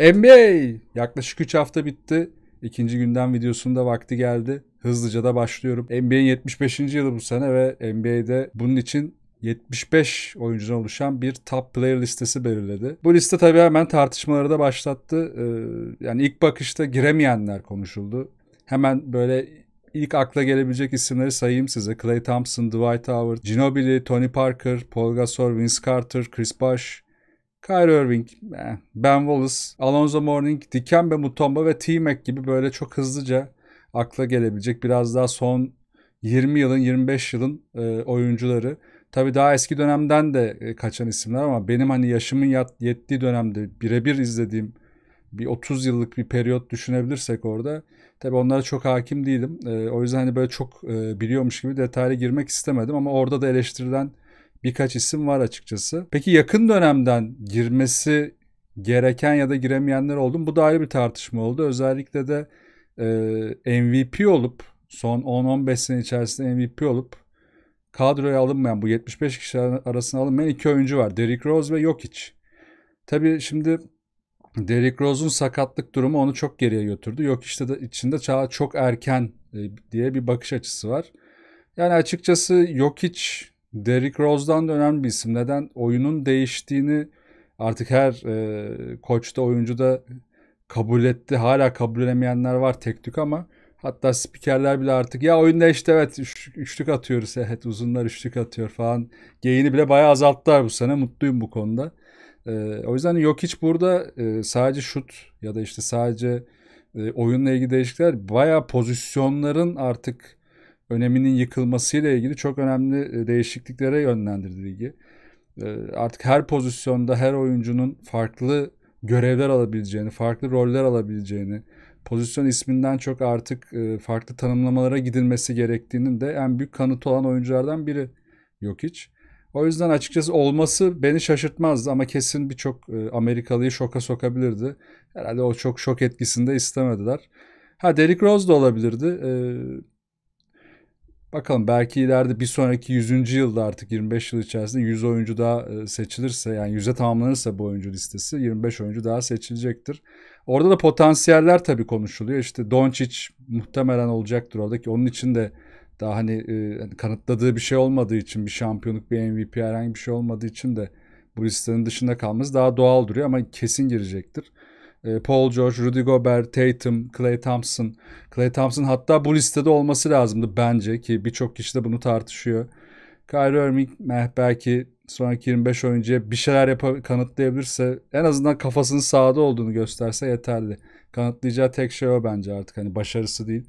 NBA yaklaşık 3 hafta bitti. İkinci gündem videosunda vakti geldi. Hızlıca da başlıyorum. NBA'in 75. yılı bu sene ve NBA'de bunun için 75 oyuncudan oluşan bir top player listesi belirledi. Bu liste tabii hemen tartışmaları da başlattı. Ee, yani ilk bakışta giremeyenler konuşuldu. Hemen böyle ilk akla gelebilecek isimleri sayayım size. Clay Thompson, Dwight Howard, Ginobili, Tony Parker, Paul Gasol, Vince Carter, Chris Bosh, Kyrie Irving, eh, Ben Wallace, Alonzo Mourning, Dikembe Mutombo ve T-Mac gibi böyle çok hızlıca akla gelebilecek biraz daha son 20 yılın 25 yılın e, oyuncuları. Tabii daha eski dönemden de e, kaçan isimler ama benim hani yaşımın yat, yettiği dönemde birebir izlediğim bir 30 yıllık bir periyot düşünebilirsek orada. Tabii onlara çok hakim değilim. E, o yüzden hani böyle çok e, biliyormuş gibi detaylı girmek istemedim ama orada da eleştirilen birkaç isim var açıkçası. Peki yakın dönemden girmesi gereken ya da giremeyenler oldu mu? Bu da ayrı bir tartışma oldu. Özellikle de e, MVP olup son 10-15 sene içerisinde MVP olup kadroya alınmayan bu 75 kişi arasına alınmayan iki oyuncu var. Derrick Rose ve Jokic. Tabii şimdi Derrick Rose'un sakatlık durumu onu çok geriye götürdü. Yok işte de içinde çağ çok erken e, diye bir bakış açısı var. Yani açıkçası Jokic Derrick Rose'dan da önemli bir isim. Neden? Oyunun değiştiğini artık her e, koçta oyuncu da kabul etti. Hala kabul edemeyenler var tek tük ama hatta spikerler bile artık ya oyunda işte evet üçlük atıyoruz. Evet uzunlar üçlük atıyor falan. Geyini bile bayağı azalttılar bu sene. Mutluyum bu konuda. E, o yüzden yok hiç burada e, sadece şut ya da işte sadece e, oyunla ilgili değişiklikler bayağı pozisyonların artık öneminin yıkılmasıyla ilgili çok önemli e, değişikliklere yönlendirdi ligi. E, artık her pozisyonda her oyuncunun farklı görevler alabileceğini, farklı roller alabileceğini, pozisyon isminden çok artık e, farklı tanımlamalara gidilmesi gerektiğinin de en büyük kanıtı olan oyunculardan biri yok hiç. O yüzden açıkçası olması beni şaşırtmazdı ama kesin birçok Amerikalıyı şoka sokabilirdi. Herhalde o çok şok etkisinde istemediler. Ha Derrick Rose da olabilirdi. Bakalım belki ileride bir sonraki 100. yılda artık 25 yıl içerisinde 100 oyuncu daha e, seçilirse yani 100'e tamamlanırsa bu oyuncu listesi 25 oyuncu daha seçilecektir. Orada da potansiyeller tabii konuşuluyor. İşte Doncic muhtemelen olacaktır ki Onun için de daha hani, e, hani kanıtladığı bir şey olmadığı için bir şampiyonluk, bir MVP herhangi bir şey olmadığı için de bu listenin dışında kalması daha doğal duruyor ama kesin girecektir. Ee, Paul George, Rudy Gobert, Tatum, Clay Thompson. Clay Thompson hatta bu listede olması lazımdı bence ki birçok kişi de bunu tartışıyor. Kyrie Irving belki sonraki 25 oyuncuya bir şeyler yap kanıtlayabilirse en azından kafasının sağda olduğunu gösterse yeterli. Kanıtlayacağı tek şey o bence artık hani başarısı değil.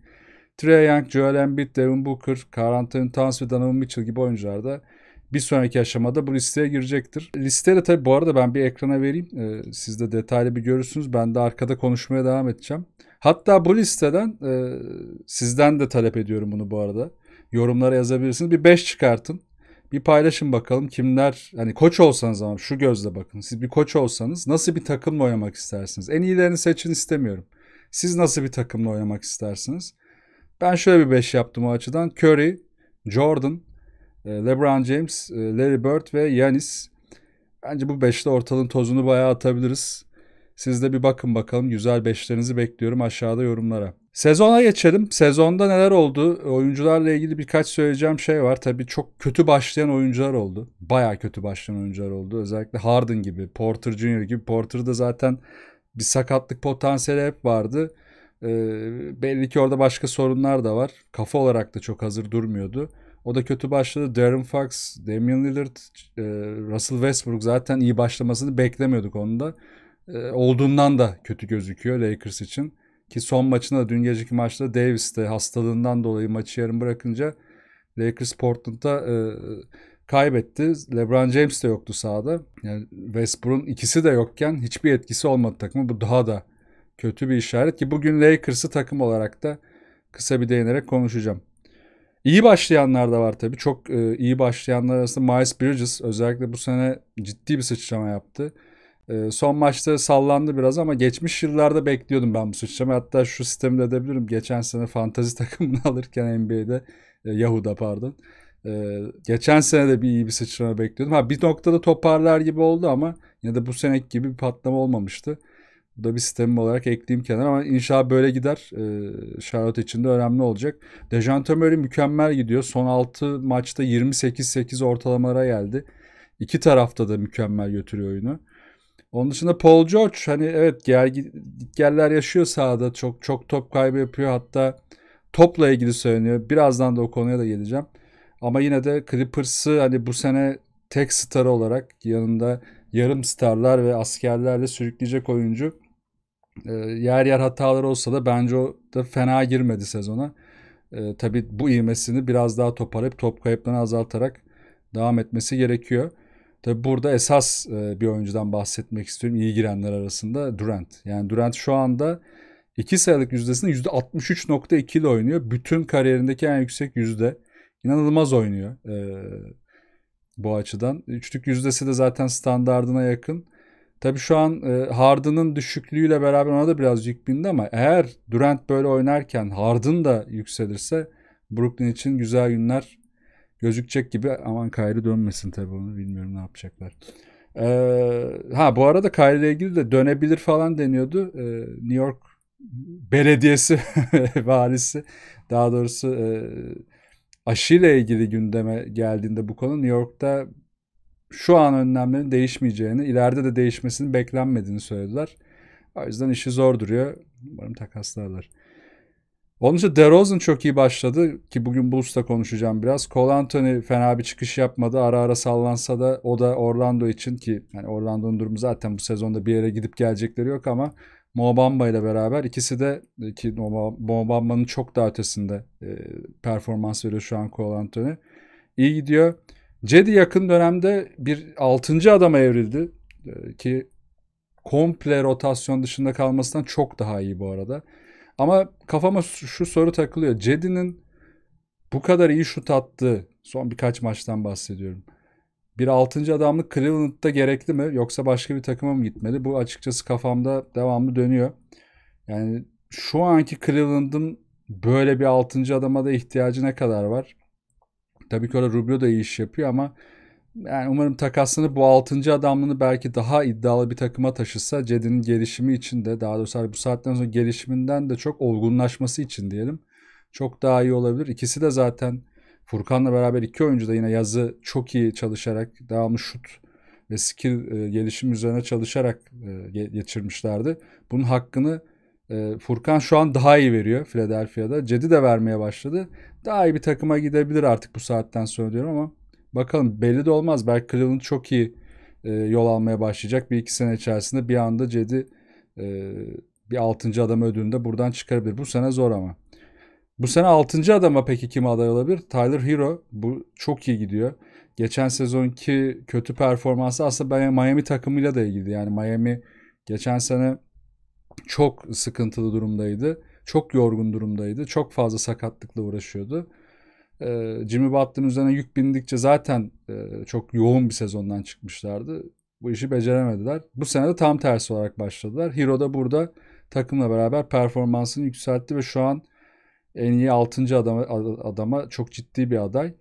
Trey Young, Joel Embiid, Devin Booker, Karl Anthony Towns ve Donovan Mitchell gibi oyuncular da bir sonraki aşamada bu listeye girecektir. Listeyle tabii bu arada ben bir ekrana vereyim. E, siz de detaylı bir görürsünüz. Ben de arkada konuşmaya devam edeceğim. Hatta bu listeden e, sizden de talep ediyorum bunu bu arada. Yorumlara yazabilirsiniz. Bir 5 çıkartın. Bir paylaşın bakalım kimler hani koç olsanız ama şu gözle bakın. Siz bir koç olsanız nasıl bir takımla oynamak istersiniz? En iyilerini seçin istemiyorum. Siz nasıl bir takımla oynamak istersiniz? Ben şöyle bir 5 yaptım o açıdan. Curry, Jordan, ee, LeBron James, e, Larry Bird ve Yanis. Bence bu beşli ortalığın tozunu bayağı atabiliriz. Siz de bir bakın bakalım. Güzel beşlerinizi bekliyorum aşağıda yorumlara. Sezona geçelim. Sezonda neler oldu? Oyuncularla ilgili birkaç söyleyeceğim şey var. Tabii çok kötü başlayan oyuncular oldu. Bayağı kötü başlayan oyuncular oldu. Özellikle Harden gibi, Porter Jr. gibi. Porter'da zaten bir sakatlık potansiyeli hep vardı. Ee, belli ki orada başka sorunlar da var. Kafa olarak da çok hazır durmuyordu. O da kötü başladı. Darren Fox, Damian Lillard, e, Russell Westbrook zaten iyi başlamasını beklemiyorduk onda. E, olduğundan da kötü gözüküyor Lakers için. Ki son maçında dün geceki maçta Davis de hastalığından dolayı maçı yarım bırakınca Lakers Portland'da e, kaybetti. LeBron James de yoktu sahada. Yani Westbrook'un ikisi de yokken hiçbir etkisi olmadı takımı. Bu daha da kötü bir işaret ki bugün Lakers'ı takım olarak da kısa bir değinerek konuşacağım. İyi başlayanlar da var tabii. Çok e, iyi başlayanlar arasında Miles Bridges özellikle bu sene ciddi bir sıçrama yaptı. E, son maçta sallandı biraz ama geçmiş yıllarda bekliyordum ben bu sıçramayı. Hatta şu sistemi de edebilirim. Geçen sene fantazi takımını alırken NBA'de, e, Yahoo'da pardon. E, geçen sene de bir iyi bir sıçrama bekliyordum. Ha bir noktada toparlar gibi oldu ama yine de bu seneki gibi bir patlama olmamıştı. Bu da bir sistemim olarak ekleyeyim kenara ama inşa böyle gider. E, Charlotte için de önemli olacak. Dejan Murray mükemmel gidiyor. Son 6 maçta 28-8 ortalamalara geldi. İki tarafta da mükemmel götürüyor oyunu. Onun dışında Paul George hani evet gergi, gerler yaşıyor sahada. Çok çok top kaybı yapıyor. Hatta topla ilgili söyleniyor. Birazdan da o konuya da geleceğim. Ama yine de Clippers'ı hani bu sene tek starı olarak yanında yarım starlar ve askerlerle sürükleyecek oyuncu ee, yer yer hataları olsa da bence o da fena girmedi sezona. E, tabii bu ivmesini biraz daha toparlayıp top kayıplarını azaltarak devam etmesi gerekiyor. Tabii burada esas e, bir oyuncudan bahsetmek istiyorum iyi girenler arasında Durant. Yani Durant şu anda iki sayılık yüzdesinde %63.2 ile oynuyor. Bütün kariyerindeki en yüksek yüzde. İnanılmaz oynuyor ee, bu açıdan. Üçlük yüzdesi de zaten standardına yakın. Tabi şu an e, Harden'ın düşüklüğüyle beraber ona da biraz yük bindi ama eğer Durant böyle oynarken Harden da yükselirse Brooklyn için güzel günler gözükecek gibi aman Kyrie dönmesin tabi onu bilmiyorum ne yapacaklar. Ee, ha bu arada Kyrie ile ilgili de dönebilir falan deniyordu. Ee, New York belediyesi valisi daha doğrusu e, aşıyla ilgili gündeme geldiğinde bu konu New York'ta şu an önlemlerin değişmeyeceğini, ileride de değişmesini beklenmediğini söylediler. O yüzden işi zor duruyor. Umarım takaslarlar. Onun için DeRozan çok iyi başladı ki bugün Bulls'ta konuşacağım biraz. Cole Anthony fena bir çıkış yapmadı. Ara ara sallansa da o da Orlando için ki yani Orlando'nun durumu zaten bu sezonda bir yere gidip gelecekleri yok ama Mobamba ile beraber ikisi de ki Mobamba'nın çok daha ötesinde e, performans veriyor şu an Cole Anthony. İyi gidiyor. Cedi yakın dönemde bir 6. adama evrildi e, ki komple rotasyon dışında kalmasından çok daha iyi bu arada. Ama kafama şu soru takılıyor. Cedi'nin bu kadar iyi şut attığı son birkaç maçtan bahsediyorum. Bir 6. adamlık Cleveland'da gerekli mi yoksa başka bir takıma mı gitmeli? Bu açıkçası kafamda devamlı dönüyor. Yani şu anki Cleveland'ın böyle bir 6. adama da ihtiyacı ne kadar var? Tabii ki orada Rubio da iyi iş yapıyor ama yani umarım Takasını bu 6. adamlığını belki daha iddialı bir takıma taşısa Cedi'nin gelişimi için de daha doğrusu hani bu saatten sonra gelişiminden de çok olgunlaşması için diyelim çok daha iyi olabilir. İkisi de zaten Furkan'la beraber iki oyuncu da yine yazı çok iyi çalışarak devamlı şut ve skill e, gelişim üzerine çalışarak e, geçirmişlerdi. Bunun hakkını e, Furkan şu an daha iyi veriyor Philadelphia'da. Cedi de vermeye başladı daha iyi bir takıma gidebilir artık bu saatten söylüyorum ama bakalım belli de olmaz. Belki Cleveland çok iyi e, yol almaya başlayacak. Bir iki sene içerisinde bir anda Cedi e, bir altıncı adam ödülünde buradan çıkarabilir. Bu sene zor ama. Bu sene altıncı adama peki kim aday olabilir? Tyler Hero. Bu çok iyi gidiyor. Geçen sezonki kötü performansı aslında Miami takımıyla da ilgili. Yani Miami geçen sene çok sıkıntılı durumdaydı. Çok yorgun durumdaydı. Çok fazla sakatlıkla uğraşıyordu. Ee, Jimmy Butler'ın üzerine yük bindikçe zaten e, çok yoğun bir sezondan çıkmışlardı. Bu işi beceremediler. Bu sene de tam tersi olarak başladılar. Hero da burada takımla beraber performansını yükseltti ve şu an en iyi 6. adama, adama çok ciddi bir aday.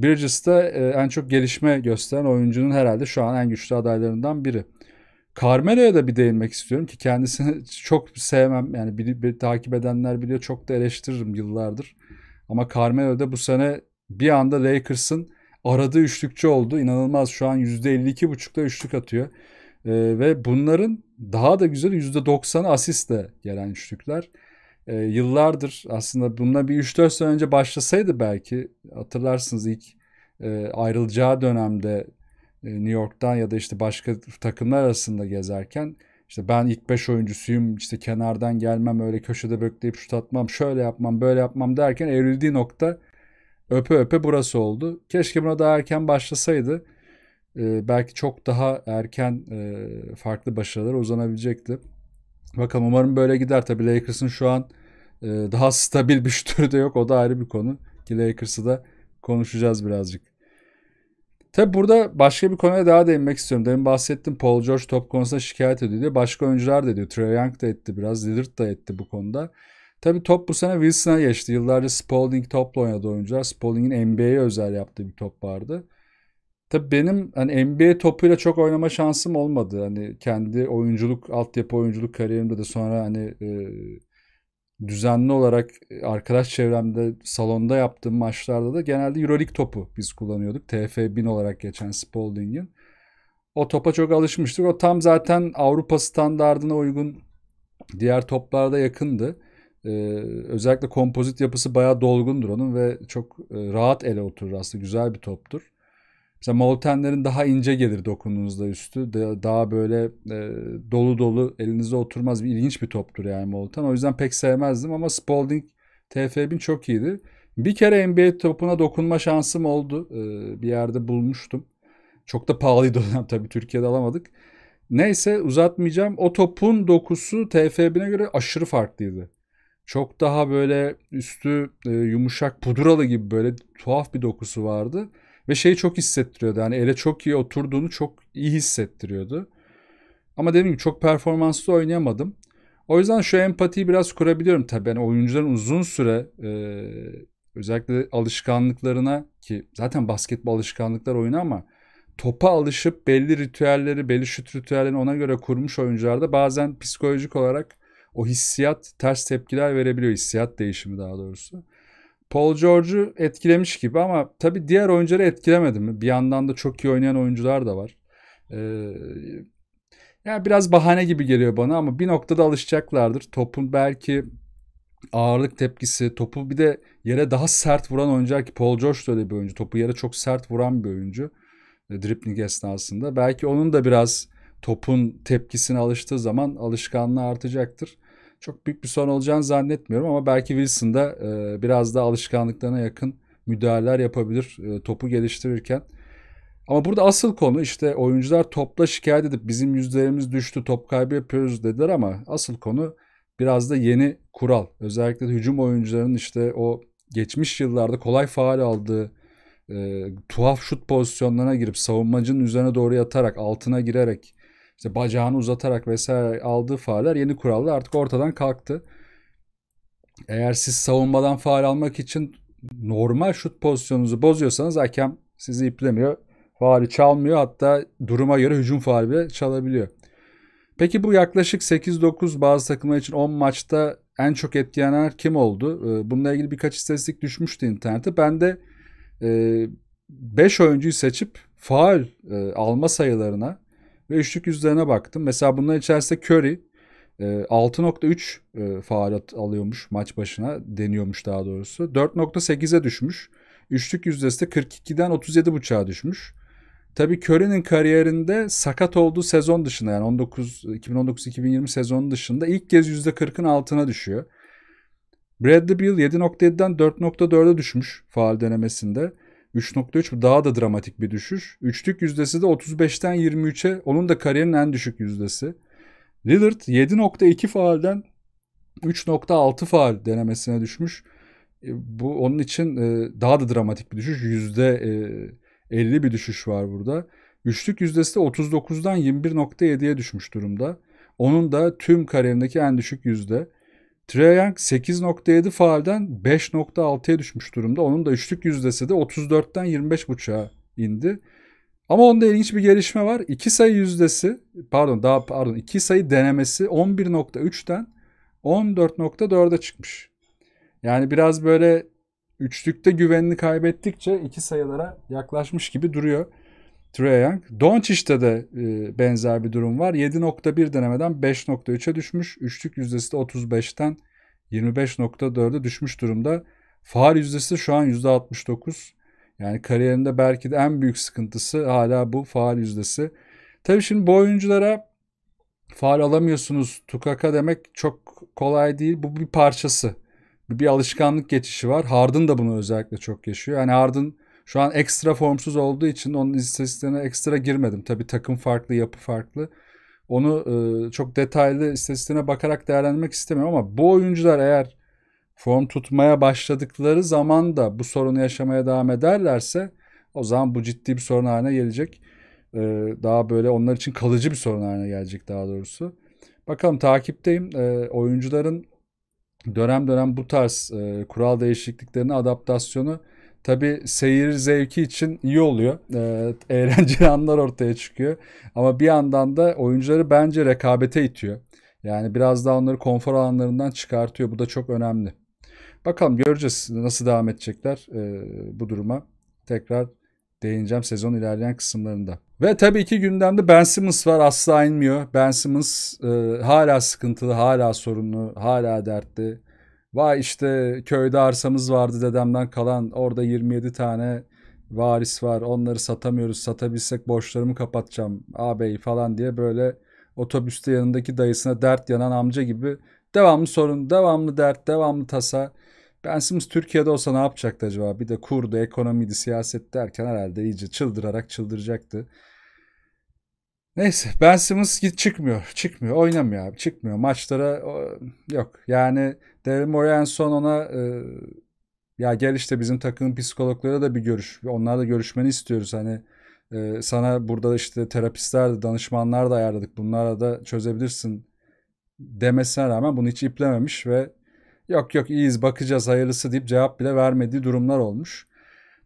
de e, en çok gelişme gösteren oyuncunun herhalde şu an en güçlü adaylarından biri. Carmelo'ya da bir değinmek istiyorum ki kendisini çok sevmem. Yani bir, bir takip edenler biliyor çok da eleştiririm yıllardır. Ama Carmelo da bu sene bir anda Lakers'ın aradığı üçlükçü oldu. İnanılmaz şu an %52.5'da üçlük atıyor. Ee, ve bunların daha da güzel %90'ı asistle gelen üçlükler. Ee, yıllardır aslında bununla bir 3-4 sene önce başlasaydı belki hatırlarsınız ilk e, ayrılacağı dönemde e, New York'tan ya da işte başka takımlar arasında gezerken işte ben ilk 5 oyuncusuyum işte kenardan gelmem öyle köşede bekleyip şut atmam şöyle yapmam böyle yapmam derken evrildiği nokta öpe öpe burası oldu. Keşke buna daha erken başlasaydı. Ee, belki çok daha erken e, farklı başarılar uzanabilecekti. Bakalım umarım böyle gider. Tabii Lakers'ın şu an e, daha stabil bir şutörü de yok. O da ayrı bir konu. Ki Lakers'ı da konuşacağız birazcık. Tabi burada başka bir konuya daha değinmek istiyorum. Demin bahsettim Paul George top konusunda şikayet ediyor diye. Başka oyuncular da ediyor. Trey Young da etti biraz. Lillard da etti bu konuda. Tabi top bu sene Wilson'a geçti. Yıllarca Spalding topla oynadı oyuncular. Spalding'in NBA'ye özel yaptığı bir top vardı. Tabi benim hani NBA topuyla çok oynama şansım olmadı. Hani kendi oyunculuk, altyapı oyunculuk kariyerimde de sonra hani e, düzenli olarak e, arkadaş çevremde salonda yaptığım maçlarda da genelde Euroleague topu biz kullanıyorduk. TF1000 olarak geçen Spalding'in. O topa çok alışmıştık. O tam zaten Avrupa standardına uygun diğer toplarda yakındı. Ee, özellikle kompozit yapısı bayağı dolgundur onun ve çok e, rahat ele oturur aslında. Güzel bir toptur. Mesela moltenlerin daha ince gelir dokunduğunuzda üstü. Daha böyle e, dolu dolu elinize oturmaz. Bir, ilginç bir toptur yani molten. O yüzden pek sevmezdim ama Spalding TF1000 çok iyiydi. Bir kere NBA topuna dokunma şansım oldu. E, bir yerde bulmuştum. Çok da pahalıydı o zaman tabii Türkiye'de alamadık. Neyse uzatmayacağım. O topun dokusu TF1000'e göre aşırı farklıydı. Çok daha böyle üstü e, yumuşak pudralı gibi böyle tuhaf bir dokusu vardı. Ve şeyi çok hissettiriyordu. Yani ele çok iyi oturduğunu çok iyi hissettiriyordu. Ama dediğim gibi çok performanslı oynayamadım. O yüzden şu empatiyi biraz kurabiliyorum tabii. Yani oyuncuların uzun süre e, özellikle alışkanlıklarına ki zaten basketbol alışkanlıklar oyunu ama topa alışıp belli ritüelleri, belli şut ritüellerini ona göre kurmuş oyuncularda bazen psikolojik olarak o hissiyat ters tepkiler verebiliyor. Hissiyat değişimi daha doğrusu. Paul George'u etkilemiş gibi ama tabii diğer oyuncuları etkilemedi mi? Bir yandan da çok iyi oynayan oyuncular da var. Ee, yani biraz bahane gibi geliyor bana ama bir noktada alışacaklardır. Topun belki ağırlık tepkisi, topu bir de yere daha sert vuran oyuncular ki Paul George da öyle bir oyuncu. Topu yere çok sert vuran bir oyuncu. E, dribbling esnasında. Belki onun da biraz topun tepkisine alıştığı zaman alışkanlığı artacaktır çok büyük bir sorun olacağını zannetmiyorum ama belki Wilson da e, biraz daha alışkanlıklarına yakın müdahaleler yapabilir e, topu geliştirirken. Ama burada asıl konu işte oyuncular topla şikayet edip bizim yüzlerimiz düştü top kaybı yapıyoruz dediler ama asıl konu biraz da yeni kural. Özellikle hücum oyuncularının işte o geçmiş yıllarda kolay faal aldığı e, tuhaf şut pozisyonlarına girip savunmacının üzerine doğru yatarak altına girerek işte bacağını uzatarak vesaire aldığı faaller yeni kuralda artık ortadan kalktı. Eğer siz savunmadan faal almak için normal şut pozisyonunuzu bozuyorsanız hakem sizi iplemiyor. Faali çalmıyor hatta duruma göre hücum faali bile çalabiliyor. Peki bu yaklaşık 8-9 bazı takımlar için 10 maçta en çok etkilenenler kim oldu? Ee, bununla ilgili birkaç istatistik düşmüştü internete. Ben de 5 e, oyuncuyu seçip faal e, alma sayılarına ve üçlük yüzlerine baktım. Mesela bunların içerisinde Curry 6.3 e, e, faal alıyormuş maç başına deniyormuş daha doğrusu. 4.8'e düşmüş. Üçlük yüzdesi de 42'den 37.5'a düşmüş. Tabii Curry'nin kariyerinde sakat olduğu sezon dışında yani 19 2019-2020 sezonu dışında ilk kez %40'ın altına düşüyor. Bradley Beal 7.7'den 4.4'e düşmüş faal denemesinde. 3.3 daha da dramatik bir düşüş. Üçlük yüzdesi de 35'ten 23'e. Onun da kariyerin en düşük yüzdesi. Lillard 7.2 faalden 3.6 faal denemesine düşmüş. E, bu onun için e, daha da dramatik bir düşüş. Yüzde 50 e, bir düşüş var burada. Üçlük yüzdesi de 39'dan 21.7'ye düşmüş durumda. Onun da tüm kariyerindeki en düşük yüzde. Trae Young 8.7 faalden 5.6'ya düşmüş durumda. Onun da üçlük yüzdesi de 34'ten 25.5'a indi. Ama onda ilginç bir gelişme var. İki sayı yüzdesi pardon daha pardon iki sayı denemesi 11.3'ten 14.4'e çıkmış. Yani biraz böyle üçlükte güvenini kaybettikçe iki sayılara yaklaşmış gibi duruyor. Trae Young. Doncic'te de e, benzer bir durum var. 7.1 denemeden 5.3'e düşmüş. Üçlük yüzdesi de 35'ten 25.4'e düşmüş durumda. Faal yüzdesi şu an %69. Yani kariyerinde belki de en büyük sıkıntısı hala bu faal yüzdesi. Tabii şimdi bu oyunculara faal alamıyorsunuz tukaka demek çok kolay değil. Bu bir parçası. Bir alışkanlık geçişi var. Harden da bunu özellikle çok yaşıyor. Yani Harden şu an ekstra formsuz olduğu için onun istatistiklerine ekstra girmedim. Tabi takım farklı, yapı farklı. Onu e, çok detaylı istatistiklerine bakarak değerlendirmek istemiyorum ama bu oyuncular eğer form tutmaya başladıkları zaman da bu sorunu yaşamaya devam ederlerse o zaman bu ciddi bir sorun haline gelecek. E, daha böyle onlar için kalıcı bir sorun haline gelecek daha doğrusu. Bakalım takipteyim. E, oyuncuların dönem dönem bu tarz kural değişikliklerine adaptasyonu Tabi seyir zevki için iyi oluyor. E, ee, eğlenceli anlar ortaya çıkıyor. Ama bir yandan da oyuncuları bence rekabete itiyor. Yani biraz daha onları konfor alanlarından çıkartıyor. Bu da çok önemli. Bakalım göreceğiz nasıl devam edecekler e, bu duruma. Tekrar değineceğim sezon ilerleyen kısımlarında. Ve tabii ki gündemde Ben Simmons var asla inmiyor. Ben Simmons e, hala sıkıntılı, hala sorunlu, hala dertli. Vay işte köyde arsamız vardı dedemden kalan. Orada 27 tane varis var. Onları satamıyoruz. Satabilsek borçlarımı kapatacağım ağabey falan diye böyle otobüste yanındaki dayısına dert yanan amca gibi devamlı sorun, devamlı dert, devamlı tasa. Bensimiz Türkiye'de olsa ne yapacaktı acaba? Bir de kurdu, ekonomiydi, siyaset derken herhalde iyice çıldırarak çıldıracaktı. Neyse Ben Simmons git çıkmıyor. Çıkmıyor. Oynamıyor abi. Çıkmıyor. Maçlara o, yok. Yani Daryl Morey en son ona e, ya gel işte bizim takımın psikologları da bir görüş. Onlarla görüşmeni istiyoruz. Hani e, sana burada işte terapistler de danışmanlar da ayarladık. Bunlara da çözebilirsin demesine rağmen bunu hiç iplememiş ve yok yok iyiyiz bakacağız hayırlısı deyip cevap bile vermediği durumlar olmuş.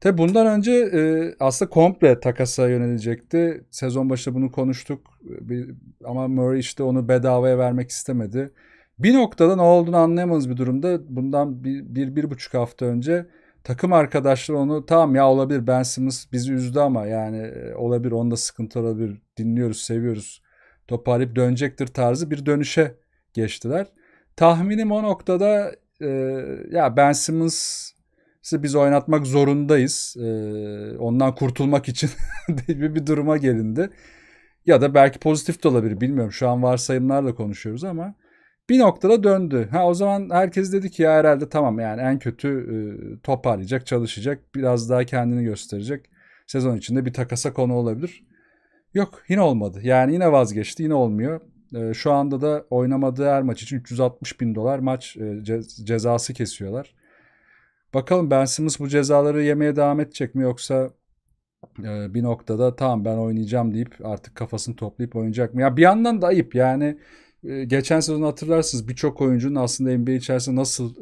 Tabi bundan önce e, aslında komple takasa yönelecekti. Sezon başında bunu konuştuk bir, ama Murray işte onu bedavaya vermek istemedi. Bir noktada ne olduğunu anlayamadığımız bir durumda bundan bir, bir, bir buçuk hafta önce takım arkadaşları onu tamam ya olabilir Ben Simmons bizi üzdü ama yani e, olabilir onda sıkıntı olabilir dinliyoruz seviyoruz toparlayıp dönecektir tarzı bir dönüşe geçtiler. Tahminim o noktada e, ya Ben Simmons sizi biz oynatmak zorundayız. Ee, ondan kurtulmak için gibi bir duruma gelindi. Ya da belki pozitif de olabilir bilmiyorum. Şu an varsayımlarla konuşuyoruz ama bir noktada döndü. Ha o zaman herkes dedi ki ya herhalde tamam yani en kötü e, toparlayacak, çalışacak, biraz daha kendini gösterecek. Sezon içinde bir takasa konu olabilir. Yok yine olmadı. Yani yine vazgeçti yine olmuyor. E, şu anda da oynamadığı her maç için 360 bin dolar maç e, cezası kesiyorlar. Bakalım Ben Simmons bu cezaları yemeye devam edecek mi yoksa e, bir noktada tamam ben oynayacağım deyip artık kafasını toplayıp oynayacak mı? Ya bir yandan da ayıp yani e, geçen sezon hatırlarsınız birçok oyuncunun aslında NBA içerisinde nasıl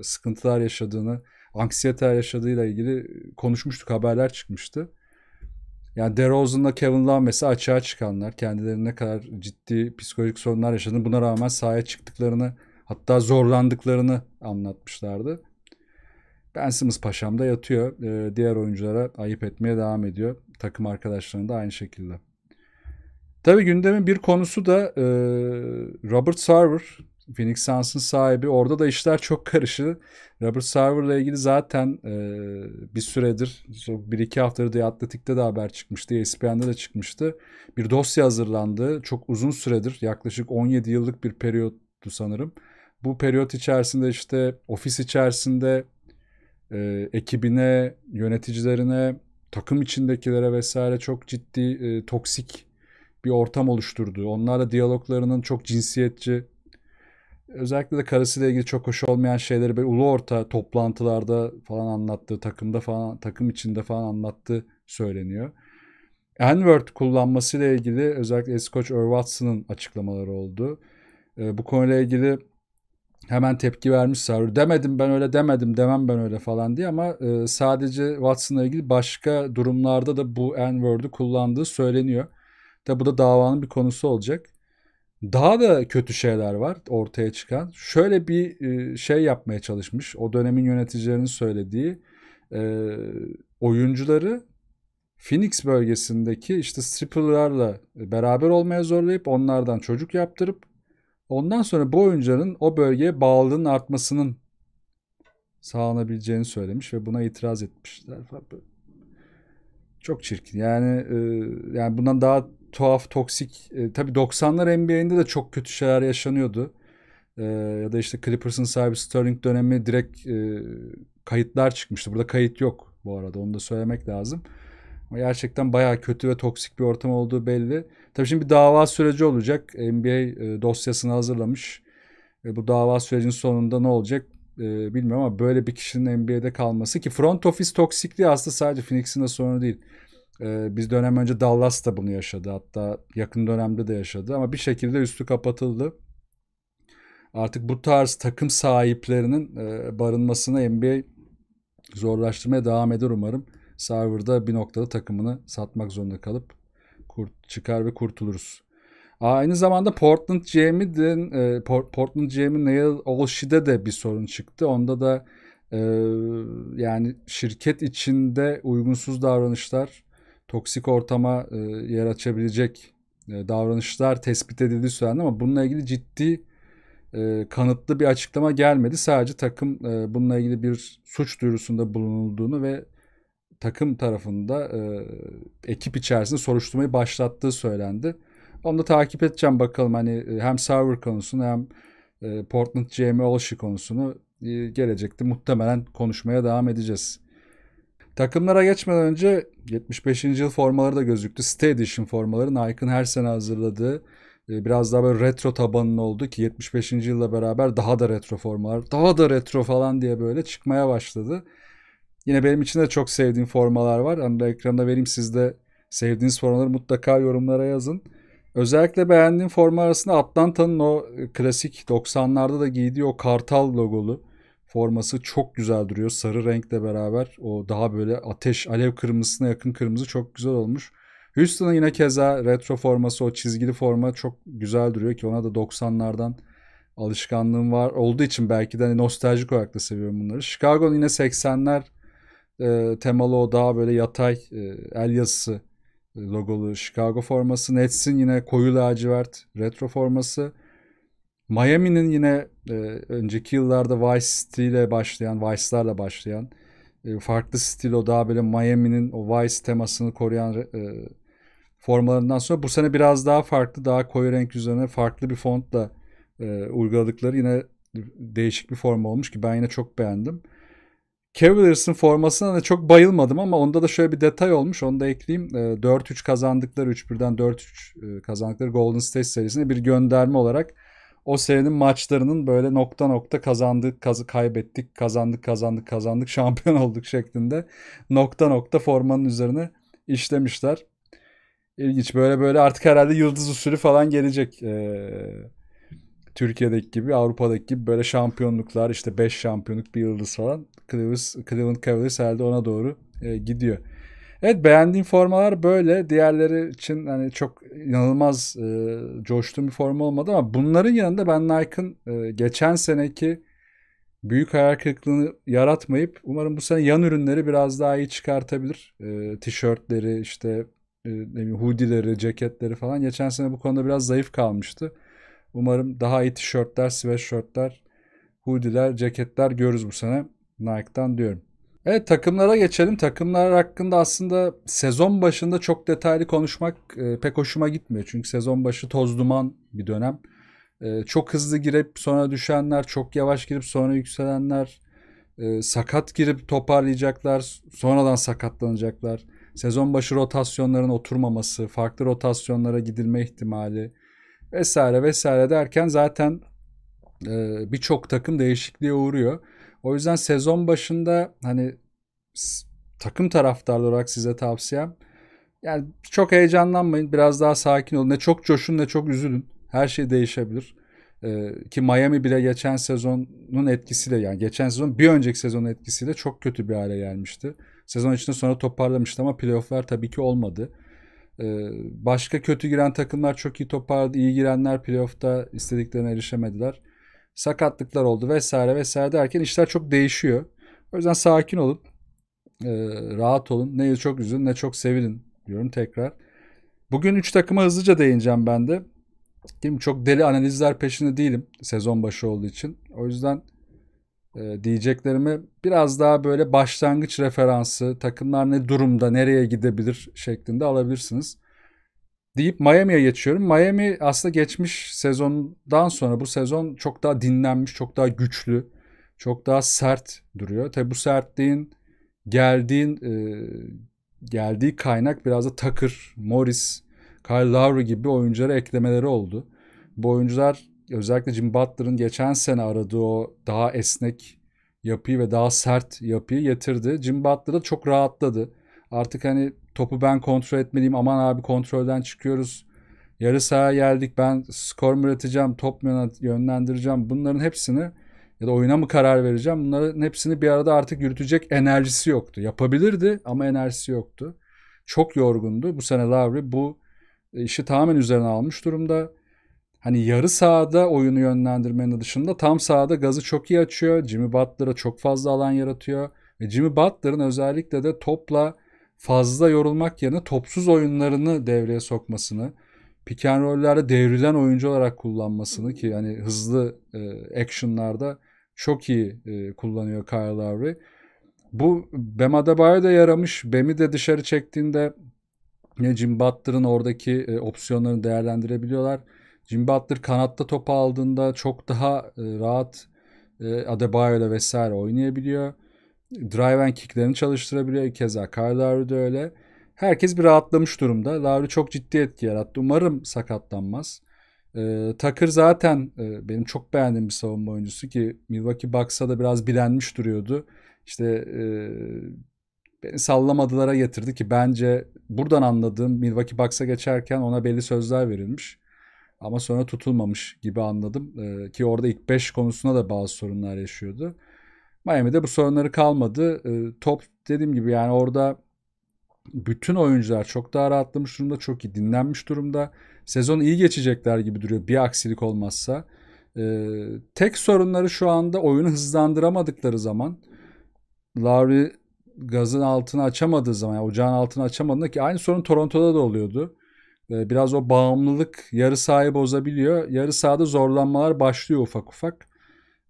e, sıkıntılar yaşadığını, anksiyete yaşadığıyla ilgili konuşmuştuk haberler çıkmıştı. Yani DeRozan'la Kevin Love mesela açığa çıkanlar kendilerine ne kadar ciddi psikolojik sorunlar yaşadığını buna rağmen sahaya çıktıklarını hatta zorlandıklarını anlatmışlardı. Bensimiz paşamda yatıyor. E, diğer oyunculara ayıp etmeye devam ediyor. Takım arkadaşlarına da aynı şekilde. Tabii gündemin bir konusu da e, Robert Sarver. Phoenix Suns'ın sahibi. Orada da işler çok karışık. Robert Sarver'la ilgili zaten e, bir süredir, bir iki haftadır diye Atletik'te de haber çıkmıştı, ESPN'de de çıkmıştı. Bir dosya hazırlandı. Çok uzun süredir, yaklaşık 17 yıllık bir periyottu sanırım. Bu periyot içerisinde işte ofis içerisinde e, ekibine, yöneticilerine, takım içindekilere vesaire çok ciddi e, toksik bir ortam oluşturdu. Onlarla diyaloglarının çok cinsiyetçi, özellikle de karısıyla ilgili çok hoş olmayan şeyleri böyle ulu orta toplantılarda falan anlattığı, takımda falan, takım içinde falan anlattığı söyleniyor. N-word kullanmasıyla ilgili özellikle eski koç Watson'ın açıklamaları oldu. E, bu konuyla ilgili hemen tepki vermiş Sarı. Demedim ben öyle demedim demem ben öyle falan diye ama e, sadece Watson'la ilgili başka durumlarda da bu N-word'u kullandığı söyleniyor. Tabi bu da davanın bir konusu olacak. Daha da kötü şeyler var ortaya çıkan. Şöyle bir e, şey yapmaya çalışmış. O dönemin yöneticilerinin söylediği e, oyuncuları Phoenix bölgesindeki işte stripperlarla beraber olmaya zorlayıp onlardan çocuk yaptırıp Ondan sonra bu oyuncunun o bölgeye bağlılığının artmasının sağlanabileceğini söylemiş ve buna itiraz etmişler Çok çirkin. Yani e, yani bundan daha tuhaf, toksik. E, tabii 90'lar NBA'inde de çok kötü şeyler yaşanıyordu. E, ya da işte Clippers'ın sahibi Sterling dönemi direkt e, kayıtlar çıkmıştı. Burada kayıt yok bu arada. Onu da söylemek lazım. Gerçekten bayağı kötü ve toksik bir ortam olduğu belli. Tabii şimdi bir dava süreci olacak. NBA e, dosyasını hazırlamış. E, bu dava sürecinin sonunda ne olacak e, bilmiyorum ama böyle bir kişinin NBA'de kalması ki front office toksikliği aslında sadece Phoenix'in de sorunu değil. Biz dönem önce Dallas da bunu yaşadı. Hatta yakın dönemde de yaşadı ama bir şekilde üstü kapatıldı. Artık bu tarz takım sahiplerinin barınmasını NBA zorlaştırmaya devam eder umarım serverda bir noktada takımını satmak zorunda kalıp kurt çıkar ve kurtuluruz. aynı zamanda Portland GM'in e, Portland GM'in Neil Olshi'de de bir sorun çıktı. Onda da e, yani şirket içinde uygunsuz davranışlar, toksik ortama e, yer açabilecek e, davranışlar tespit edildi söylendi ama bununla ilgili ciddi e, kanıtlı bir açıklama gelmedi. Sadece takım e, bununla ilgili bir suç duyurusunda bulunulduğunu ve takım tarafında e, ekip içerisinde soruşturmayı başlattığı söylendi. Onu da takip edeceğim bakalım hani e, hem Sauer konusunu hem e, Portland GM Olshi konusunu e, gelecekte muhtemelen konuşmaya devam edeceğiz. Takımlara geçmeden önce 75. yıl formaları da gözüktü. State Edition formaları Nike'ın her sene hazırladığı e, biraz daha böyle retro tabanın oldu ki 75. yılla beraber daha da retro formalar, daha da retro falan diye böyle çıkmaya başladı. Yine benim için de çok sevdiğim formalar var. Hani da ekranda vereyim siz de sevdiğiniz formaları mutlaka yorumlara yazın. Özellikle beğendiğim forma arasında Atlanta'nın o e, klasik 90'larda da giydiği o kartal logolu forması çok güzel duruyor. Sarı renkle beraber o daha böyle ateş alev kırmızısına yakın kırmızı çok güzel olmuş. Houston'ın yine keza retro forması o çizgili forma çok güzel duruyor ki ona da 90'lardan alışkanlığım var olduğu için belki de hani nostaljik olarak da seviyorum bunları. Chicago'nun yine 80'ler e, temalı o daha böyle yatay e, el yazısı e, logolu Chicago forması. Nets'in yine koyu lacivert retro forması. Miami'nin yine e, önceki yıllarda Vice City ile başlayan, Vice'larla başlayan e, farklı o daha böyle Miami'nin o Vice temasını koruyan e, formalarından sonra bu sene biraz daha farklı, daha koyu renk üzerine farklı bir fontla e, uyguladıkları yine değişik bir forma olmuş ki ben yine çok beğendim. Cavaliers'ın formasına da çok bayılmadım ama onda da şöyle bir detay olmuş. Onu da ekleyeyim. 4-3 ee, kazandıkları 3-1'den 4-3 e, kazandıkları Golden State serisine bir gönderme olarak o serinin maçlarının böyle nokta nokta kazandık, kaz kaybettik, kazandık, kazandık, kazandık, şampiyon olduk şeklinde nokta nokta formanın üzerine işlemişler. İlginç. Böyle böyle artık herhalde yıldız usulü falan gelecek. Ee, Türkiye'deki gibi, Avrupa'daki gibi böyle şampiyonluklar, işte 5 şampiyonluk bir yıldız falan Clevis, Cleveland Cavaliers herhalde ona doğru e, gidiyor. Evet beğendiğim formalar böyle. Diğerleri için hani çok inanılmaz e, coştuğum bir forma olmadı ama bunların yanında ben Nike'ın e, geçen seneki büyük hayal kırıklığını yaratmayıp umarım bu sene yan ürünleri biraz daha iyi çıkartabilir. E, tişörtleri işte e, Hoodileri, ceketleri falan. Geçen sene bu konuda biraz zayıf kalmıştı. Umarım daha iyi tişörtler, sweatshirtler, hoodiler, ceketler görürüz bu sene. Nike'dan diyorum. Evet takımlara geçelim. Takımlar hakkında aslında sezon başında çok detaylı konuşmak e, pek hoşuma gitmiyor. Çünkü sezon başı toz duman bir dönem. E, çok hızlı girip sonra düşenler, çok yavaş girip sonra yükselenler, e, sakat girip toparlayacaklar, sonradan sakatlanacaklar. Sezon başı rotasyonların oturmaması, farklı rotasyonlara gidilme ihtimali vesaire vesaire derken zaten e, birçok takım değişikliğe uğruyor. O yüzden sezon başında hani takım taraftarı olarak size tavsiyem yani çok heyecanlanmayın. Biraz daha sakin olun. Ne çok coşun ne çok üzülün. Her şey değişebilir. Ee, ki Miami bile geçen sezonun etkisiyle yani geçen sezon bir önceki sezonun etkisiyle çok kötü bir hale gelmişti. Sezon içinde sonra toparlamıştı ama playofflar tabii ki olmadı. Ee, başka kötü giren takımlar çok iyi toparladı. iyi girenler playoff'ta istediklerine erişemediler sakatlıklar oldu vesaire vesaire derken işler çok değişiyor. O yüzden sakin olun. E, rahat olun. Ne çok üzülün ne çok sevinin diyorum tekrar. Bugün 3 takıma hızlıca değineceğim ben de. Değil Çok deli analizler peşinde değilim sezon başı olduğu için. O yüzden e, diyeceklerimi biraz daha böyle başlangıç referansı, takımlar ne durumda, nereye gidebilir şeklinde alabilirsiniz deyip Miami'ye geçiyorum. Miami aslında geçmiş sezondan sonra bu sezon çok daha dinlenmiş, çok daha güçlü, çok daha sert duruyor. Tabi bu sertliğin geldiğin e, geldiği kaynak biraz da Tucker, Morris, Kyle Lowry gibi oyunculara eklemeleri oldu. Bu oyuncular özellikle Jim Butler'ın geçen sene aradığı o daha esnek yapıyı ve daha sert yapıyı getirdi. Jim Butler da çok rahatladı. Artık hani topu ben kontrol etmeliyim. Aman abi kontrolden çıkıyoruz. Yarı sahaya geldik ben skor mu üreteceğim, top mu yönlendireceğim. Bunların hepsini ya da oyuna mı karar vereceğim bunların hepsini bir arada artık yürütecek enerjisi yoktu. Yapabilirdi ama enerjisi yoktu. Çok yorgundu. Bu sene Lavri bu işi tamamen üzerine almış durumda. Hani yarı sahada oyunu yönlendirmenin dışında tam sahada gazı çok iyi açıyor. Jimmy Butler'a çok fazla alan yaratıyor. Ve Jimmy Butler'ın özellikle de topla fazla yorulmak yerine topsuz oyunlarını devreye sokmasını, pick and roll'lerde devrilen oyuncu olarak kullanmasını ki hani hızlı e, action'larda çok iyi e, kullanıyor Kyle Lowry. Bu Bam Adebayo da yaramış. Bem'i de dışarı çektiğinde yine Jim Butler'ın oradaki e, opsiyonlarını değerlendirebiliyorlar. Jim Butler kanatta topu aldığında çok daha e, rahat e, ile vesaire oynayabiliyor drive and kicklerini çalıştırabiliyor. Keza Kyle Lowry de öyle. Herkes bir rahatlamış durumda. Lowry çok ciddi etki yarattı. Umarım sakatlanmaz. Ee, Tucker zaten e, benim çok beğendiğim bir savunma oyuncusu ki Milwaukee Bucks'a da biraz bilenmiş duruyordu. İşte e, beni sallamadılara getirdi ki bence buradan anladığım Milwaukee Bucks'a geçerken ona belli sözler verilmiş. Ama sonra tutulmamış gibi anladım. E, ki orada ilk 5 konusunda da bazı sorunlar yaşıyordu. Miami'de bu sorunları kalmadı. E, top dediğim gibi yani orada bütün oyuncular çok daha rahatlamış durumda. Çok iyi dinlenmiş durumda. Sezon iyi geçecekler gibi duruyor bir aksilik olmazsa. E, tek sorunları şu anda oyunu hızlandıramadıkları zaman Lowry gazın altını açamadığı zaman yani ocağın altını açamadığında ki aynı sorun Toronto'da da oluyordu. Ee, biraz o bağımlılık yarı sahayı bozabiliyor. Yarı sahada zorlanmalar başlıyor ufak ufak.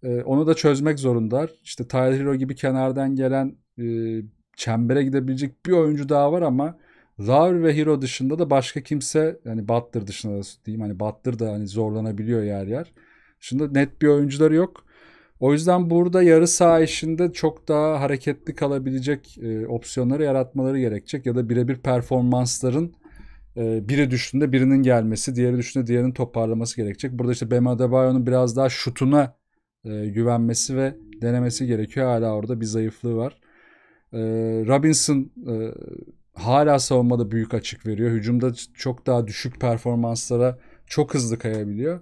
Ee, onu da çözmek zorundalar. İşte Tyler Hero gibi kenardan gelen e, çembere gidebilecek bir oyuncu daha var ama Lowry ve Hero dışında da başka kimse yani Butler dışında da diyeyim hani Butler da hani zorlanabiliyor yer yer. Şimdi net bir oyuncuları yok. O yüzden burada yarı saha işinde çok daha hareketli kalabilecek e, opsiyonları yaratmaları gerekecek ya da birebir performansların e, biri düştüğünde birinin gelmesi, diğeri düştüğünde diğerinin toparlaması gerekecek. Burada işte Bema Adebayo'nun biraz daha şutuna e, güvenmesi ve denemesi gerekiyor. Hala orada bir zayıflığı var. E, Robinson e, hala savunmada büyük açık veriyor. Hücumda çok daha düşük performanslara çok hızlı kayabiliyor.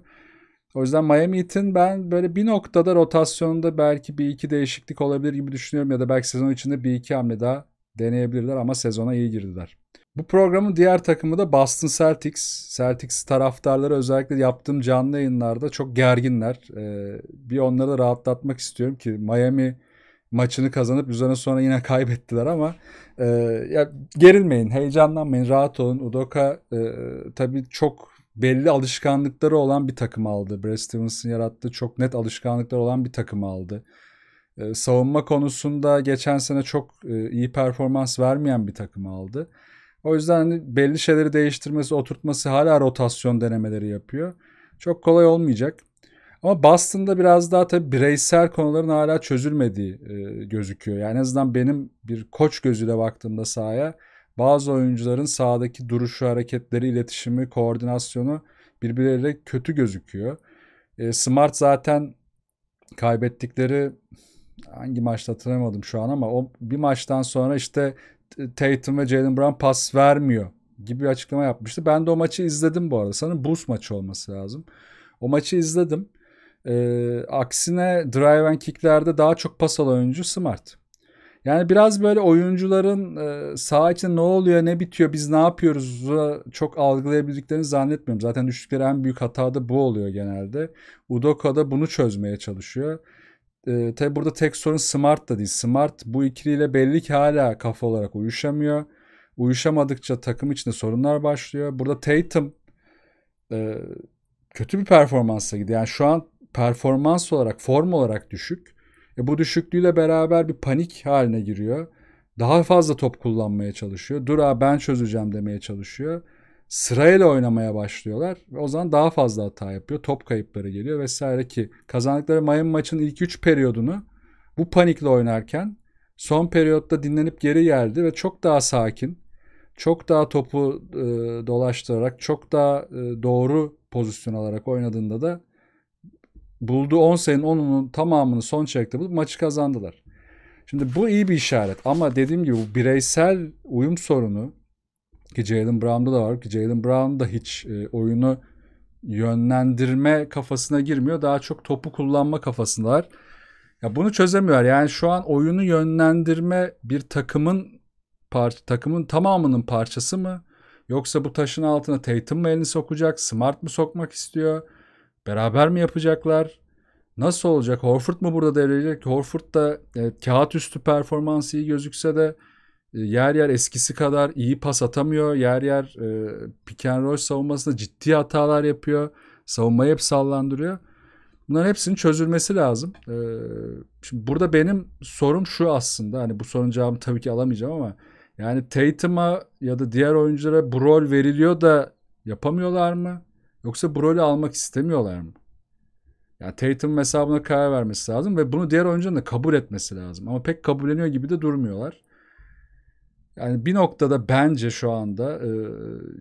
O yüzden Miami Heat'in ben böyle bir noktada rotasyonunda belki bir iki değişiklik olabilir gibi düşünüyorum ya da belki sezon içinde bir iki hamle daha deneyebilirler ama sezona iyi girdiler. Bu programın diğer takımı da Boston Celtics. Celtics taraftarları özellikle yaptığım canlı yayınlarda çok gerginler. Ee, bir onları da rahatlatmak istiyorum ki Miami maçını kazanıp üzerine sonra yine kaybettiler ama e, ya gerilmeyin, heyecanlanmayın, rahat olun. Udoka e, tabii çok belli alışkanlıkları olan bir takım aldı. Brad Stevens'ın yarattığı çok net alışkanlıkları olan bir takım aldı. E, savunma konusunda geçen sene çok e, iyi performans vermeyen bir takım aldı. O yüzden hani belli şeyleri değiştirmesi, oturtması hala rotasyon denemeleri yapıyor. Çok kolay olmayacak. Ama Boston'da biraz daha tabii bireysel konuların hala çözülmediği e, gözüküyor. Yani en azından benim bir koç gözüyle baktığımda sahaya bazı oyuncuların sahadaki duruşu, hareketleri, iletişimi, koordinasyonu birbirleriyle kötü gözüküyor. E, Smart zaten kaybettikleri hangi maçta hatırlamadım şu an ama o bir maçtan sonra işte Tatum ve Jalen Brown pas vermiyor gibi bir açıklama yapmıştı. Ben de o maçı izledim bu arada. Sanırım Bulls maçı olması lazım. O maçı izledim. E, aksine drive and kicklerde daha çok pas alan oyuncu Smart. Yani biraz böyle oyuncuların e, saha içinde ne oluyor ne bitiyor biz ne yapıyoruz çok algılayabildiklerini zannetmiyorum. Zaten düştükleri en büyük hata da bu oluyor genelde. Udoka da bunu çözmeye çalışıyor. E, ee, tabi burada tek sorun Smart da değil. Smart bu ikiliyle belli ki hala kafa olarak uyuşamıyor. Uyuşamadıkça takım içinde sorunlar başlıyor. Burada Tatum e, kötü bir performansa gidiyor. Yani şu an performans olarak, form olarak düşük. E, bu düşüklüğüyle beraber bir panik haline giriyor. Daha fazla top kullanmaya çalışıyor. Dur abi ben çözeceğim demeye çalışıyor sırayla oynamaya başlıyorlar. Ve o zaman daha fazla hata yapıyor. Top kayıpları geliyor vesaire ki kazandıkları Miami maçının ilk 3 periyodunu bu panikle oynarken son periyotta dinlenip geri geldi ve çok daha sakin, çok daha topu e, dolaştırarak, çok daha e, doğru pozisyon alarak oynadığında da buldu 10 sayının 10'unun tamamını son çeyrekte bulup maçı kazandılar. Şimdi bu iyi bir işaret ama dediğim gibi bu bireysel uyum sorunu ki Jalen Brown'da da var ki Jalen Brown da hiç e, oyunu yönlendirme kafasına girmiyor. Daha çok topu kullanma kafasındalar. Ya bunu çözemiyor. Yani şu an oyunu yönlendirme bir takımın par- takımın tamamının parçası mı? Yoksa bu taşın altına Tatum mı elini sokacak? Smart mı sokmak istiyor? Beraber mi yapacaklar? Nasıl olacak? Horford mu burada devreye Horford da e, kağıt üstü performansı iyi gözükse de ee, yer yer eskisi kadar iyi pas atamıyor. Yer yer e, pick and roll savunmasında ciddi hatalar yapıyor. Savunmayı hep sallandırıyor. Bunların hepsinin çözülmesi lazım. E, şimdi burada benim sorum şu aslında. Hani bu sorunun cevabını tabii ki alamayacağım ama yani Tatum'a ya da diğer oyunculara bu rol veriliyor da yapamıyorlar mı? Yoksa bu rolü almak istemiyorlar mı? Yani Tatum hesabına karar vermesi lazım ve bunu diğer oyuncunun da kabul etmesi lazım. Ama pek kabulleniyor gibi de durmuyorlar. Yani bir noktada bence şu anda e,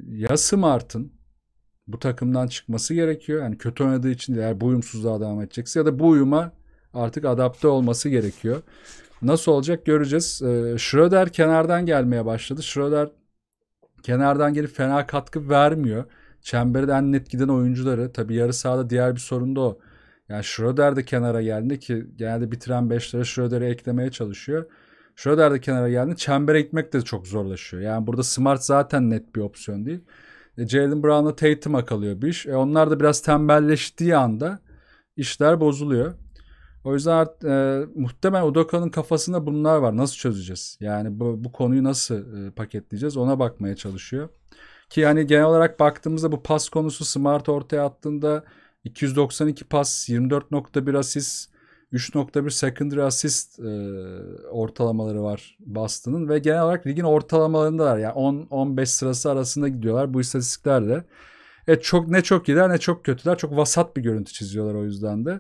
ya Smart'ın bu takımdan çıkması gerekiyor. Yani kötü oynadığı için eğer yani bu uyumsuzluğa devam edecekse ya da bu uyuma artık adapte olması gerekiyor. Nasıl olacak göreceğiz. E, Schroeder kenardan gelmeye başladı. Schroeder kenardan gelip fena katkı vermiyor. Çemberde en net giden oyuncuları. Tabii yarı sahada diğer bir sorun da o. Yani Schroeder de kenara geldi ki genelde bitiren beşlere Schroeder'i eklemeye çalışıyor. Şöyle derdi kenara geldi. Çembere gitmek de çok zorlaşıyor. Yani burada Smart zaten net bir opsiyon değil. E, Jalen Brown'la Tatum'a kalıyor bir iş. E, onlar da biraz tembelleştiği anda işler bozuluyor. O yüzden art, e, muhtemelen Udoka'nın kafasında bunlar var. Nasıl çözeceğiz? Yani bu, bu konuyu nasıl e, paketleyeceğiz? Ona bakmaya çalışıyor. Ki hani genel olarak baktığımızda bu pas konusu Smart ortaya attığında 292 pas, 24.1 asist, 3.1 secondary assist e, ortalamaları var Boston'ın ve genel olarak ligin ortalamalarındalar. Yani 10-15 sırası arasında gidiyorlar bu istatistiklerle. E, çok ne çok iyiler ne çok kötüler. Çok vasat bir görüntü çiziyorlar o yüzden de.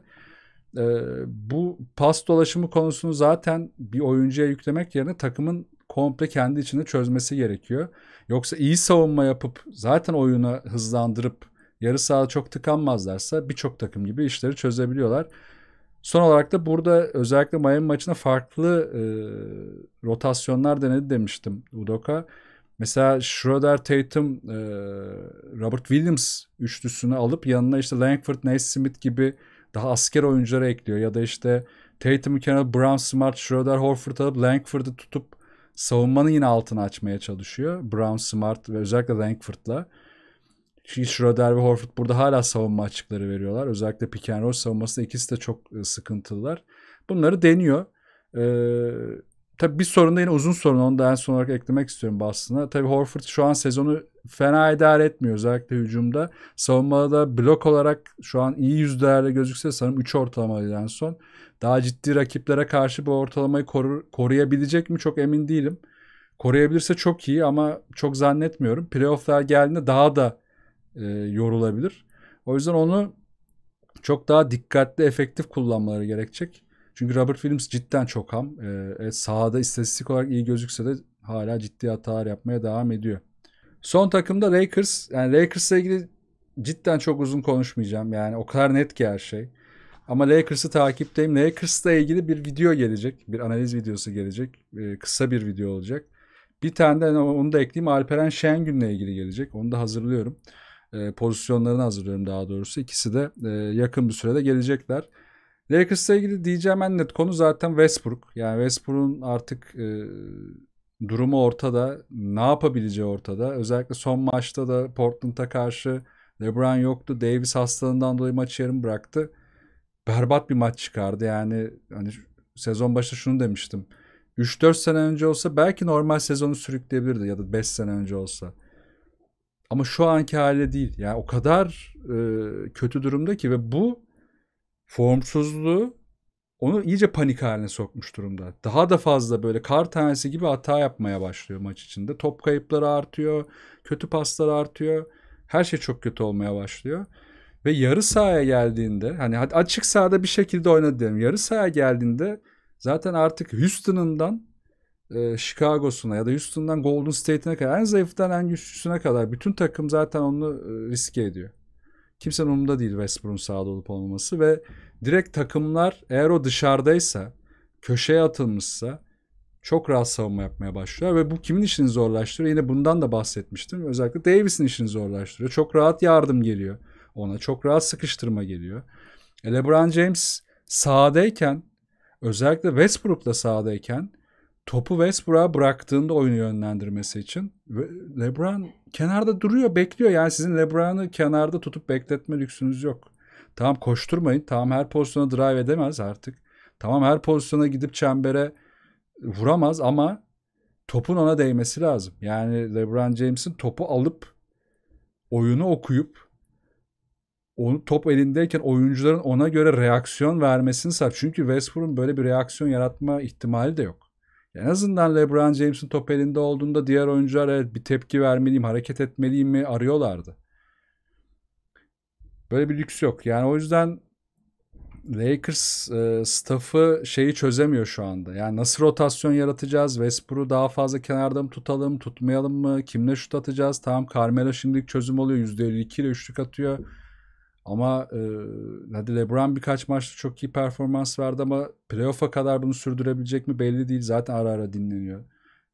E, bu pas dolaşımı konusunu zaten bir oyuncuya yüklemek yerine takımın komple kendi içinde çözmesi gerekiyor. Yoksa iyi savunma yapıp zaten oyunu hızlandırıp yarı sahada çok tıkanmazlarsa birçok takım gibi işleri çözebiliyorlar. Son olarak da burada özellikle Miami maçına farklı e, rotasyonlar denedi demiştim Udoka. Mesela Schroeder, Tatum, e, Robert Williams üçlüsünü alıp yanına işte Langford, Naismith gibi daha asker oyuncuları ekliyor. Ya da işte Tatum'u kenara Brown, Smart, Schroeder, Horford alıp Langford'u tutup savunmanın yine altını açmaya çalışıyor. Brown, Smart ve özellikle Langford'la. Schroeder ve Horford burada hala savunma açıkları veriyorlar. Özellikle pick and roll savunmasında ikisi de çok e, sıkıntılılar. Bunları deniyor. Ee, tabii bir sorun da yine uzun sorun. Onu da en son olarak eklemek istiyorum Boston'a. Tabii Horford şu an sezonu fena idare etmiyor. Özellikle hücumda. Savunmada da blok olarak şu an iyi yüzdelerle gözükse sanırım 3 ortalamaydı en son. Daha ciddi rakiplere karşı bu ortalamayı korur, koruyabilecek mi çok emin değilim. Koruyabilirse çok iyi ama çok zannetmiyorum. Playoff'lar geldiğinde daha da e, yorulabilir. O yüzden onu çok daha dikkatli, efektif kullanmaları gerekecek. Çünkü Robert Williams cidden çok ham. E, e, sahada istatistik olarak iyi gözükse de hala ciddi hatalar yapmaya devam ediyor. Son takımda Lakers. Yani Lakers'la ilgili cidden çok uzun konuşmayacağım. Yani o kadar net ki her şey. Ama Lakers'ı takipteyim. Lakers'la ilgili bir video gelecek. Bir analiz videosu gelecek. E, kısa bir video olacak. Bir tane de onu da ekleyeyim. Alperen Şengün'le ilgili gelecek. Onu da hazırlıyorum e, pozisyonlarını hazırlıyorum daha doğrusu. İkisi de e, yakın bir sürede gelecekler. Lakers'la ilgili diyeceğim en net konu zaten Westbrook. Yani Westbrook'un artık e, durumu ortada. Ne yapabileceği ortada. Özellikle son maçta da Portland'a karşı LeBron yoktu. Davis hastalığından dolayı maçı yarım bıraktı. Berbat bir maç çıkardı. Yani hani sezon başında şunu demiştim. 3-4 sene önce olsa belki normal sezonu sürükleyebilirdi ya da 5 sene önce olsa. Ama şu anki hale değil. Yani o kadar e, kötü durumda ki ve bu formsuzluğu onu iyice panik haline sokmuş durumda. Daha da fazla böyle kar tanesi gibi hata yapmaya başlıyor maç içinde. Top kayıpları artıyor, kötü paslar artıyor. Her şey çok kötü olmaya başlıyor. Ve yarı sahaya geldiğinde hani açık sahada bir şekilde oynadı diyelim. Yarı sahaya geldiğinde zaten artık Houston'ından e, Chicago'suna ya da Houston'dan Golden State'ine kadar en zayıftan en güçlüsüne kadar bütün takım zaten onu e, riske ediyor. Kimsenin umurunda değil Westbrook'un sahada olup olmaması ve direkt takımlar eğer o dışarıdaysa köşeye atılmışsa çok rahat savunma yapmaya başlıyor ve bu kimin işini zorlaştırıyor? Yine bundan da bahsetmiştim. Özellikle Davis'in işini zorlaştırıyor. Çok rahat yardım geliyor ona. Çok rahat sıkıştırma geliyor. E, LeBron James sahadayken özellikle Westbrook'la sahadayken topu Westbrook'a bıraktığında oyunu yönlendirmesi için LeBron kenarda duruyor, bekliyor. Yani sizin LeBron'u kenarda tutup bekletme lüksünüz yok. Tamam koşturmayın. Tamam her pozisyona drive edemez artık. Tamam her pozisyona gidip çembere vuramaz ama topun ona değmesi lazım. Yani LeBron James'in topu alıp oyunu okuyup onu top elindeyken oyuncuların ona göre reaksiyon vermesini sağlar. Çünkü Westbrook'un böyle bir reaksiyon yaratma ihtimali de yok. En azından LeBron James'in top elinde olduğunda diğer oyuncular evet bir tepki vermeliyim, hareket etmeliyim mi arıyorlardı. Böyle bir lüks yok. Yani o yüzden Lakers e, staffı şeyi çözemiyor şu anda. Yani nasıl rotasyon yaratacağız? Westbrook'u daha fazla kenarda mı tutalım, tutmayalım mı? Kimle şut atacağız? Tamam Carmelo şimdilik çözüm oluyor. %52 ile üçlük atıyor. Ama e, hadi LeBron birkaç maçta çok iyi performans verdi ama playoff'a kadar bunu sürdürebilecek mi belli değil. Zaten ara ara dinleniyor.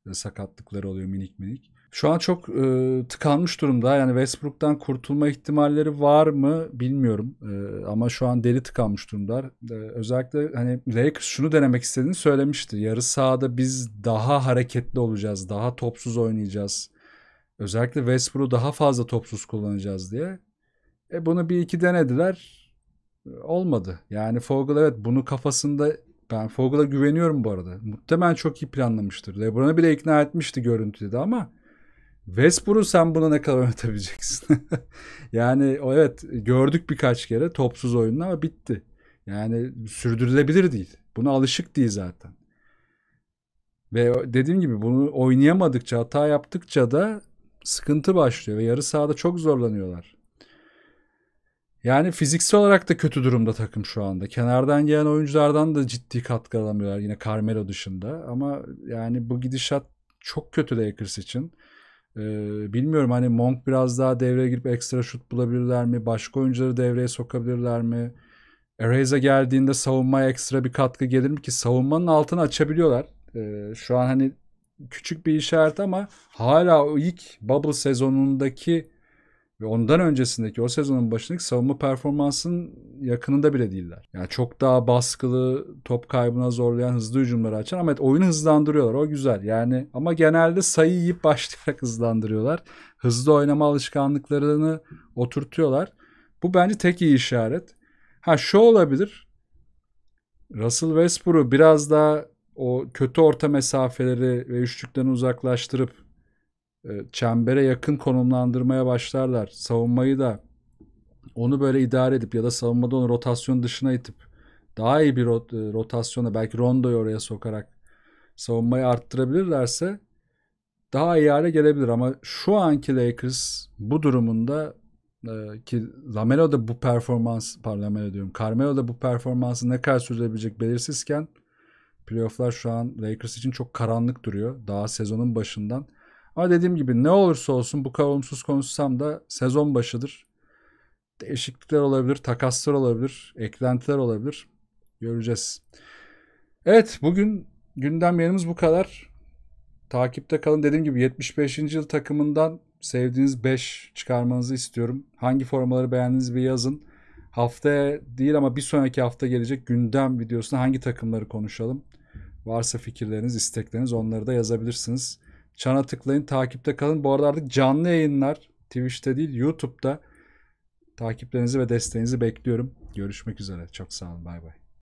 E, sakatlıkları oluyor minik minik. Şu an çok e, tıkanmış durumda. Yani Westbrook'tan kurtulma ihtimalleri var mı bilmiyorum. E, ama şu an deli tıkanmış durumlar. E, özellikle hani Lakers şunu denemek istediğini söylemişti. Yarı sahada biz daha hareketli olacağız. Daha topsuz oynayacağız. Özellikle Westbrook'u daha fazla topsuz kullanacağız diye. E bunu bir iki denediler. E, olmadı. Yani Fogel evet bunu kafasında ben Fogel'a güveniyorum bu arada. Muhtemelen çok iyi planlamıştır. LeBron'u bile ikna etmişti görüntüde ama Westbrook'u sen buna ne kadar oynatabileceksin? yani o evet gördük birkaç kere topsuz oyunla ama bitti. Yani sürdürülebilir değil. Buna alışık değil zaten. Ve dediğim gibi bunu oynayamadıkça, hata yaptıkça da sıkıntı başlıyor ve yarı sahada çok zorlanıyorlar. Yani fiziksel olarak da kötü durumda takım şu anda. Kenardan gelen oyunculardan da ciddi katkı alamıyorlar yine Carmelo dışında. Ama yani bu gidişat çok kötü Lakers için. Ee, bilmiyorum hani Monk biraz daha devreye girip ekstra şut bulabilirler mi? Başka oyuncuları devreye sokabilirler mi? Ereza geldiğinde savunmaya ekstra bir katkı gelir mi ki? Savunmanın altını açabiliyorlar. Ee, şu an hani küçük bir işaret ama hala ilk bubble sezonundaki ve ondan öncesindeki o sezonun başındaki savunma performansının yakınında bile değiller. Yani çok daha baskılı, top kaybına zorlayan, hızlı hücumları açan ama evet, oyunu hızlandırıyorlar. O güzel. Yani ama genelde sayı yiyip başlayarak hızlandırıyorlar. Hızlı oynama alışkanlıklarını oturtuyorlar. Bu bence tek iyi işaret. Ha şu olabilir. Russell Westbrook'u biraz daha o kötü orta mesafeleri ve üçlükten uzaklaştırıp e, çembere yakın konumlandırmaya başlarlar. Savunmayı da onu böyle idare edip ya da savunmada onu rotasyon dışına itip daha iyi bir e, rotasyona belki rondoyu oraya sokarak savunmayı arttırabilirlerse daha iyi hale gelebilir ama şu anki Lakers bu durumunda e, ki Lamelo da bu performans pardon Lamelo Carmelo da bu performansı ne kadar sürdürebilecek belirsizken playofflar şu an Lakers için çok karanlık duruyor. Daha sezonun başından ama dediğim gibi ne olursa olsun bu kadar olumsuz konuşsam da sezon başıdır. Değişiklikler olabilir, takaslar olabilir, eklentiler olabilir. Göreceğiz. Evet bugün gündem yerimiz bu kadar. Takipte kalın. Dediğim gibi 75. yıl takımından sevdiğiniz 5 çıkarmanızı istiyorum. Hangi formaları beğendiğinizi bir yazın. hafta değil ama bir sonraki hafta gelecek gündem videosunda hangi takımları konuşalım. Varsa fikirleriniz, istekleriniz onları da yazabilirsiniz. Çana tıklayın, takipte kalın. Bu arada artık canlı yayınlar Twitch'te değil, YouTube'da takiplerinizi ve desteğinizi bekliyorum. Görüşmek üzere. Çok sağ olun. Bay bay.